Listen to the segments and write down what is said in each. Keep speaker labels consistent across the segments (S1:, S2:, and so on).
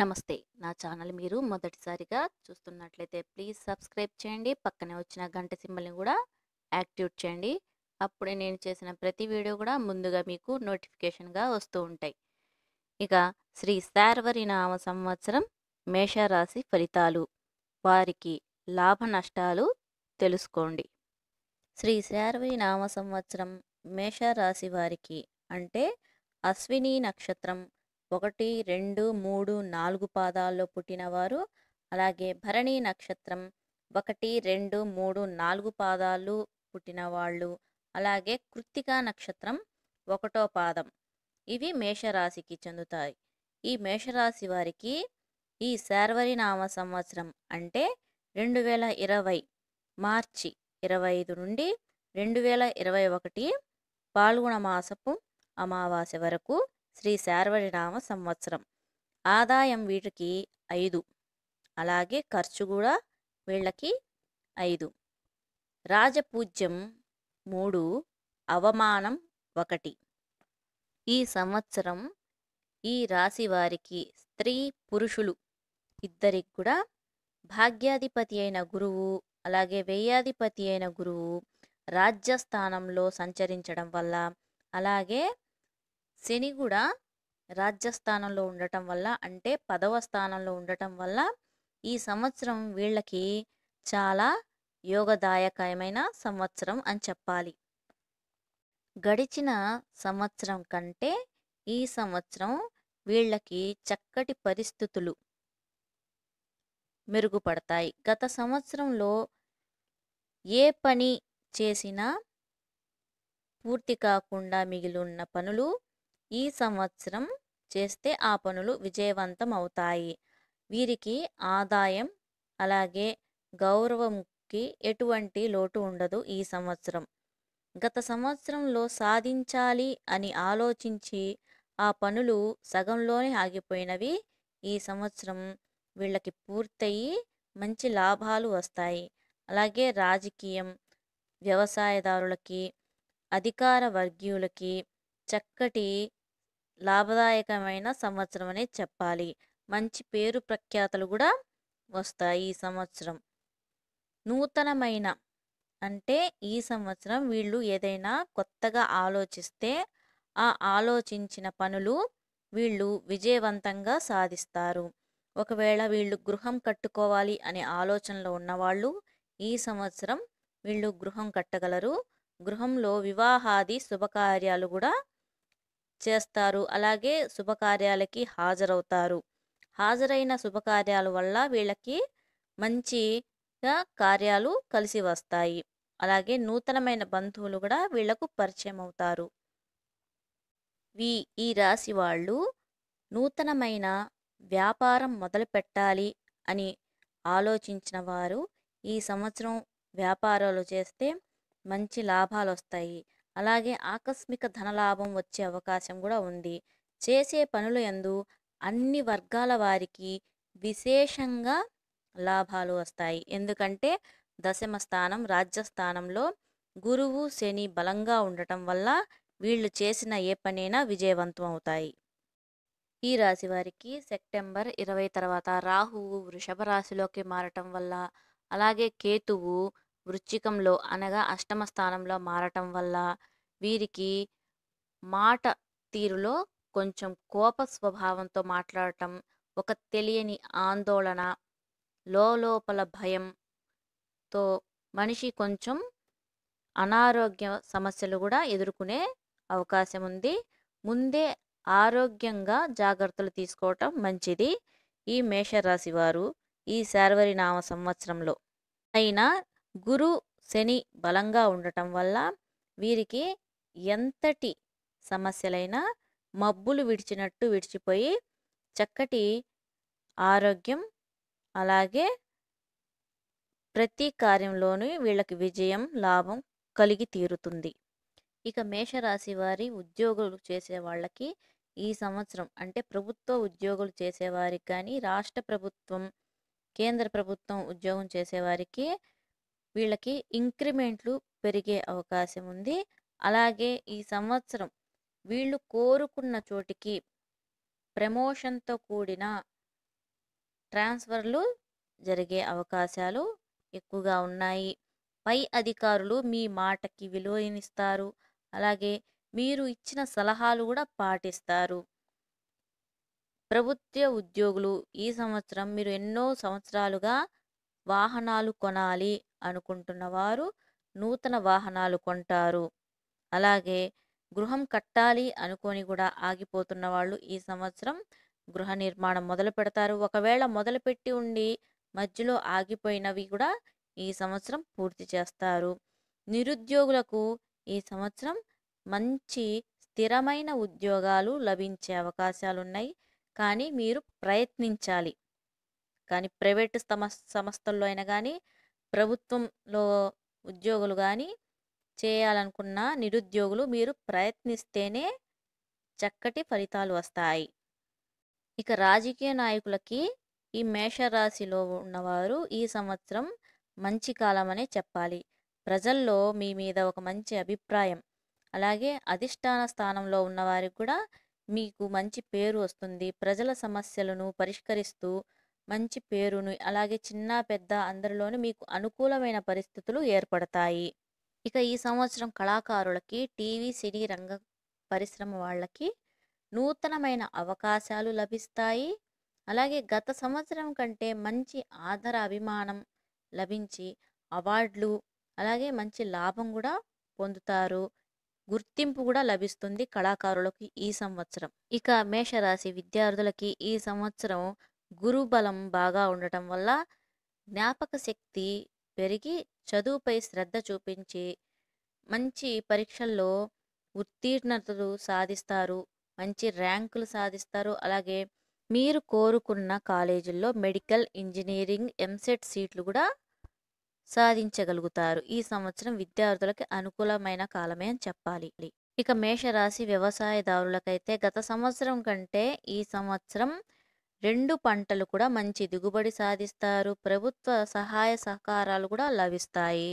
S1: నమస్తే నా ఛానల్ మీరు మొదటిసారిగా చూస్తున్నట్లయితే ప్లీజ్ సబ్స్క్రైబ్ చేయండి పక్కనే వచ్చిన గంట సింబల్ని కూడా యాక్టివేట్ చేయండి అప్పుడే నేను చేసిన ప్రతి వీడియో కూడా ముందుగా మీకు నోటిఫికేషన్గా వస్తూ ఉంటాయి ఇక శ్రీ శార్వరి నామ సంవత్సరం మేషరాశి ఫలితాలు వారికి లాభ నష్టాలు తెలుసుకోండి శ్రీ శార్వరి నామ సంవత్సరం మేషరాశి వారికి అంటే అశ్విని నక్షత్రం ఒకటి రెండు మూడు నాలుగు పాదాల్లో పుట్టినవారు అలాగే భరణి నక్షత్రం ఒకటి రెండు మూడు నాలుగు పాదాలు పుట్టినవాళ్ళు అలాగే కృత్తికా నక్షత్రం ఒకటో పాదం ఇవి మేషరాశికి చెందుతాయి ఈ మేషరాశి వారికి ఈ శార్వరినామ సంవత్సరం అంటే రెండు వేల ఇరవై మార్చి ఇరవై ఐదు నుండి రెండు వేల ఇరవై ఒకటి పాల్గొన మాసపు అమావాస్య వరకు శ్రీ శార్వరినామ సంవత్సరం ఆదాయం వీటికి ఐదు అలాగే ఖర్చు కూడా వీళ్ళకి ఐదు రాజపూజ్యం మూడు అవమానం ఒకటి ఈ సంవత్సరం ఈ రాశి వారికి స్త్రీ పురుషులు ఇద్దరికి కూడా భాగ్యాధిపతి అయిన గురువు అలాగే వేయాధిపతి అయిన గురువు రాజ్యస్థానంలో సంచరించడం వల్ల అలాగే శని కూడా రాజ్యస్థానంలో ఉండటం వల్ల అంటే పదవ స్థానంలో ఉండటం వల్ల ఈ సంవత్సరం వీళ్ళకి చాలా యోగదాయకమైన సంవత్సరం అని చెప్పాలి గడిచిన సంవత్సరం కంటే ఈ సంవత్సరం వీళ్ళకి చక్కటి పరిస్థితులు మెరుగుపడతాయి గత సంవత్సరంలో ఏ పని చేసినా పూర్తి కాకుండా మిగిలిన పనులు ఈ సంవత్సరం చేస్తే ఆ పనులు విజయవంతం అవుతాయి వీరికి ఆదాయం అలాగే గౌరవంకి ఎటువంటి లోటు ఉండదు ఈ సంవత్సరం గత సంవత్సరంలో సాధించాలి అని ఆలోచించి ఆ పనులు సగంలోనే ఆగిపోయినవి ఈ సంవత్సరం వీళ్ళకి పూర్తయి మంచి లాభాలు వస్తాయి అలాగే రాజకీయం వ్యవసాయదారులకి అధికార వర్గీయులకి చక్కటి లాభదాయకమైన సంవత్సరం అనే చెప్పాలి మంచి పేరు ప్రఖ్యాతలు కూడా వస్తాయి ఈ సంవత్సరం నూతనమైన అంటే ఈ సంవత్సరం వీళ్ళు ఏదైనా కొత్తగా ఆలోచిస్తే ఆ ఆలోచించిన పనులు వీళ్ళు విజయవంతంగా సాధిస్తారు ఒకవేళ వీళ్ళు గృహం కట్టుకోవాలి అనే ఆలోచనలో ఉన్నవాళ్ళు ఈ సంవత్సరం వీళ్ళు గృహం కట్టగలరు గృహంలో వివాహాది శుభకార్యాలు కూడా చేస్తారు అలాగే శుభకార్యాలకి హాజరవుతారు హాజరైన శుభకార్యాల వల్ల వీళ్ళకి మంచిగా కార్యాలు కలిసి వస్తాయి అలాగే నూతనమైన బంధువులు కూడా వీళ్లకు పరిచయం అవుతారు వి ఈ రాశి వాళ్ళు నూతనమైన వ్యాపారం మొదలు పెట్టాలి అని ఆలోచించిన వారు ఈ సంవత్సరం వ్యాపారాలు చేస్తే మంచి లాభాలు వస్తాయి అలాగే ఆకస్మిక ధనలాభం వచ్చే అవకాశం కూడా ఉంది చేసే పనులు ఎందు అన్ని వర్గాల వారికి విశేషంగా లాభాలు వస్తాయి ఎందుకంటే దశమ స్థానం రాజ్యస్థానంలో గురువు శని బలంగా ఉండటం వల్ల వీళ్ళు చేసిన ఏ పనైనా విజయవంతం అవుతాయి ఈ రాశి వారికి సెప్టెంబర్ ఇరవై తర్వాత రాహువు వృషభ రాశిలోకి మారటం వల్ల అలాగే కేతువు వృచ్చికంలో అనగా అష్టమ స్థానంలో మారటం వల్ల వీరికి మాట తీరులో కొంచెం కోప స్వభావంతో మాట్లాడటం ఒక తెలియని ఆందోళన లోపల భయంతో మనిషి కొంచెం అనారోగ్య సమస్యలు కూడా ఎదుర్కొనే అవకాశం ఉంది ముందే ఆరోగ్యంగా జాగ్రత్తలు తీసుకోవటం మంచిది ఈ మేషరాశి వారు ఈ శార్వరి నామ సంవత్సరంలో అయినా గురు శని బలంగా ఉండటం వల్ల వీరికి ఎంతటి సమస్యలైనా మబ్బులు విడిచినట్టు విడిచిపోయి చక్కటి ఆరోగ్యం అలాగే ప్రతి కార్యంలోనూ వీళ్ళకి విజయం లాభం కలిగి తీరుతుంది ఇక మేషరాశి వారి ఉద్యోగులు చేసే వాళ్ళకి ఈ సంవత్సరం అంటే ప్రభుత్వ ఉద్యోగులు చేసేవారికి కానీ రాష్ట్ర ప్రభుత్వం కేంద్ర ప్రభుత్వం ఉద్యోగం చేసేవారికి వీళ్ళకి ఇంక్రిమెంట్లు పెరిగే అవకాశం ఉంది అలాగే ఈ సంవత్సరం వీళ్ళు కోరుకున్న చోటికి ప్రమోషన్తో కూడిన ట్రాన్స్ఫర్లు జరిగే అవకాశాలు ఎక్కువగా ఉన్నాయి పై అధికారులు మీ మాటకి విలువనిస్తారు అలాగే మీరు ఇచ్చిన సలహాలు కూడా పాటిస్తారు ప్రభుత్వ ఉద్యోగులు ఈ సంవత్సరం మీరు ఎన్నో సంవత్సరాలుగా వాహనాలు కొనాలి అనుకుంటున్న వారు నూతన వాహనాలు కొంటారు అలాగే గృహం కట్టాలి అనుకొని కూడా ఆగిపోతున్న వాళ్ళు ఈ సంవత్సరం గృహ నిర్మాణం మొదలు పెడతారు ఒకవేళ మొదలుపెట్టి ఉండి మధ్యలో ఆగిపోయినవి కూడా ఈ సంవత్సరం పూర్తి చేస్తారు నిరుద్యోగులకు ఈ సంవత్సరం మంచి స్థిరమైన ఉద్యోగాలు లభించే అవకాశాలున్నాయి కానీ మీరు ప్రయత్నించాలి కానీ ప్రైవేటు సంస్థల్లో అయినా కానీ ప్రభుత్వంలో ఉద్యోగులు కానీ చేయాలనుకున్న నిరుద్యోగులు మీరు ప్రయత్నిస్తేనే చక్కటి ఫలితాలు వస్తాయి ఇక రాజకీయ నాయకులకి ఈ మేషరాశిలో ఉన్నవారు ఈ సంవత్సరం మంచి కాలమనే చెప్పాలి ప్రజల్లో మీ మీద ఒక మంచి అభిప్రాయం అలాగే అధిష్టాన స్థానంలో ఉన్నవారికి కూడా మీకు మంచి పేరు వస్తుంది ప్రజల సమస్యలను పరిష్కరిస్తూ మంచి పేరును అలాగే చిన్న పెద్ద అందరిలోనూ మీకు అనుకూలమైన పరిస్థితులు ఏర్పడతాయి ఇక ఈ సంవత్సరం కళాకారులకి టీవీ సినీ రంగ పరిశ్రమ వాళ్ళకి నూతనమైన అవకాశాలు లభిస్తాయి అలాగే గత సంవత్సరం కంటే మంచి ఆదర అభిమానం లభించి అవార్డులు అలాగే మంచి లాభం కూడా పొందుతారు గుర్తింపు కూడా లభిస్తుంది కళాకారులకు ఈ సంవత్సరం ఇక మేషరాశి విద్యార్థులకి ఈ సంవత్సరం గురుబలం బాగా ఉండటం వల్ల జ్ఞాపక శక్తి పెరిగి చదువుపై శ్రద్ధ చూపించి మంచి పరీక్షల్లో ఉత్తీర్ణతలు సాధిస్తారు మంచి ర్యాంకులు సాధిస్తారు అలాగే మీరు కోరుకున్న కాలేజీల్లో మెడికల్ ఇంజనీరింగ్ ఎంసెట్ సీట్లు కూడా సాధించగలుగుతారు ఈ సంవత్సరం విద్యార్థులకి అనుకూలమైన కాలమే అని చెప్పాలి ఇక మేషరాశి వ్యవసాయదారులకైతే గత సంవత్సరం కంటే ఈ సంవత్సరం రెండు పంటలు కూడా మంచి దిగుబడి సాధిస్తారు ప్రభుత్వ సహాయ సహకారాలు కూడా లభిస్తాయి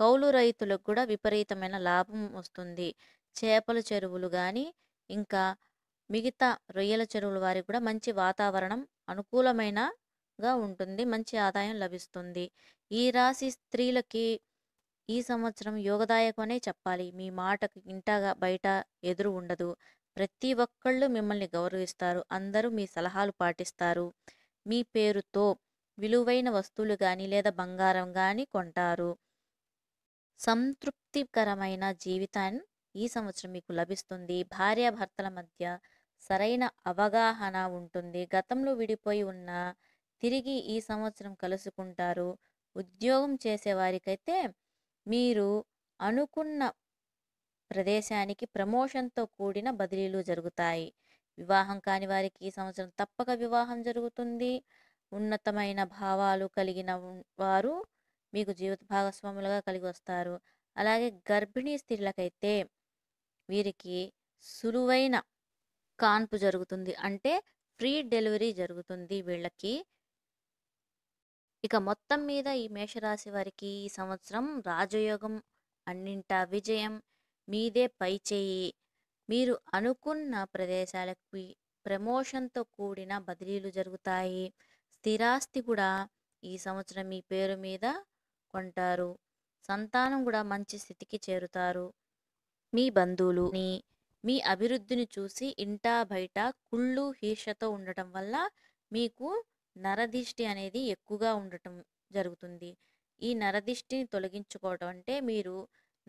S1: కౌలు రైతులకు కూడా విపరీతమైన లాభం వస్తుంది చేపల చెరువులు కానీ ఇంకా మిగతా రొయ్యల చెరువుల వారికి కూడా మంచి వాతావరణం అనుకూలమైనగా ఉంటుంది మంచి ఆదాయం లభిస్తుంది ఈ రాశి స్త్రీలకి ఈ సంవత్సరం యోగదాయకమనే చెప్పాలి మీ మాటకు ఇంటగా బయట ఎదురు ఉండదు ప్రతి ఒక్కళ్ళు మిమ్మల్ని గౌరవిస్తారు అందరూ మీ సలహాలు పాటిస్తారు మీ పేరుతో విలువైన వస్తువులు కానీ లేదా బంగారం కానీ కొంటారు సంతృప్తికరమైన జీవితాన్ని ఈ సంవత్సరం మీకు లభిస్తుంది భార్యాభర్తల మధ్య సరైన అవగాహన ఉంటుంది గతంలో విడిపోయి ఉన్న తిరిగి ఈ సంవత్సరం కలుసుకుంటారు ఉద్యోగం చేసేవారికైతే మీరు అనుకున్న ప్రదేశానికి ప్రమోషన్తో కూడిన బదిలీలు జరుగుతాయి వివాహం కాని వారికి ఈ సంవత్సరం తప్పక వివాహం జరుగుతుంది ఉన్నతమైన భావాలు కలిగిన వారు మీకు జీవిత భాగస్వాములుగా కలిగి వస్తారు అలాగే గర్భిణీ స్త్రీలకైతే వీరికి సులువైన కాన్పు జరుగుతుంది అంటే ఫ్రీ డెలివరీ జరుగుతుంది వీళ్ళకి ఇక మొత్తం మీద ఈ మేషరాశి వారికి ఈ సంవత్సరం రాజయోగం అన్నింటా విజయం మీదే పై చేయి మీరు అనుకున్న ప్రదేశాలకు ప్రమోషన్తో కూడిన బదిలీలు జరుగుతాయి స్థిరాస్తి కూడా ఈ సంవత్సరం మీ పేరు మీద కొంటారు సంతానం కూడా మంచి స్థితికి చేరుతారు మీ బంధువులు మీ అభివృద్ధిని చూసి ఇంటా బయట కుళ్ళు హీర్షతో ఉండటం వల్ల మీకు నరదిష్టి అనేది ఎక్కువగా ఉండటం జరుగుతుంది ఈ నరదిష్టిని తొలగించుకోవటం అంటే మీరు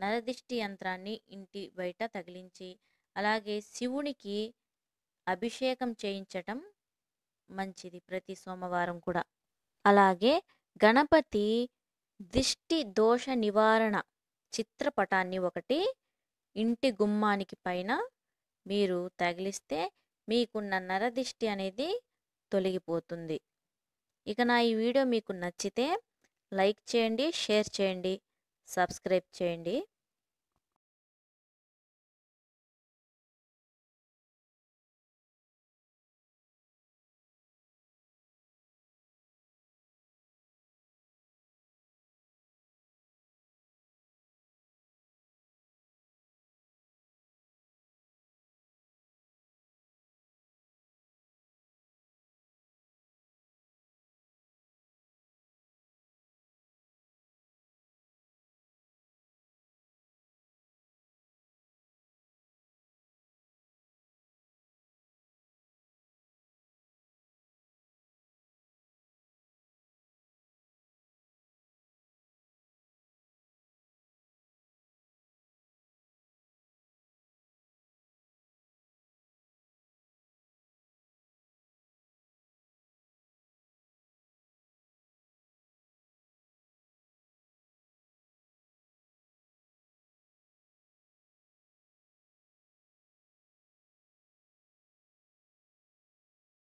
S1: నరదిష్టి యంత్రాన్ని ఇంటి బయట తగిలించి అలాగే శివునికి అభిషేకం చేయించటం మంచిది ప్రతి సోమవారం కూడా అలాగే గణపతి దిష్టి దోష నివారణ చిత్రపటాన్ని ఒకటి ఇంటి గుమ్మానికి పైన మీరు తగిలిస్తే మీకున్న నరదిష్టి అనేది తొలగిపోతుంది ఇక నా ఈ వీడియో మీకు నచ్చితే లైక్ చేయండి షేర్ చేయండి సబ్స్క్రైబ్ చేయండి